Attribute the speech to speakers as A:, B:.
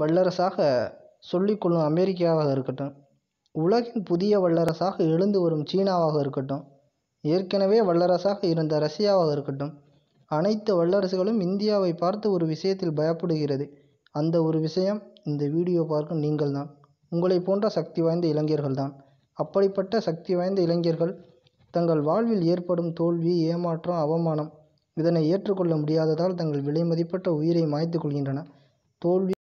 A: வல்லரசாக சொல்லிக்கொள்ளும் அமெரிக்காவாக இருக்கட்டும் உலகின் புதிய வல்லரசாக எழுந்து வரும் சீனாவாக இருக்கட்டும் ஏற்கனவே வல்லரசாக இருந்த ரஷ்யாவாக இருக்கட்டும் அனைத்து வல்லரசுகளும் இந்தியாவை பார்த்து ஒரு விஷயத்தில் பயப்படுகிறது அந்த ஒரு விஷயம் இந்த வீடியோ பார்க்கும் நீங்கள் தான் உங்களை போன்ற சக்தி வாய்ந்த இளைஞர்கள் தான் அப்படிப்பட்ட சக்தி வாய்ந்த இளைஞர்கள் தங்கள் வாழ்வில் ஏற்படும் தோல்வி ஏமாற்றம் அவமானம் இதனை ஏற்றுக்கொள்ள முடியாததால் தங்கள் விலைமதிப்பற்ற உயிரை மாய்த்து கொள்கின்றன தோல்வி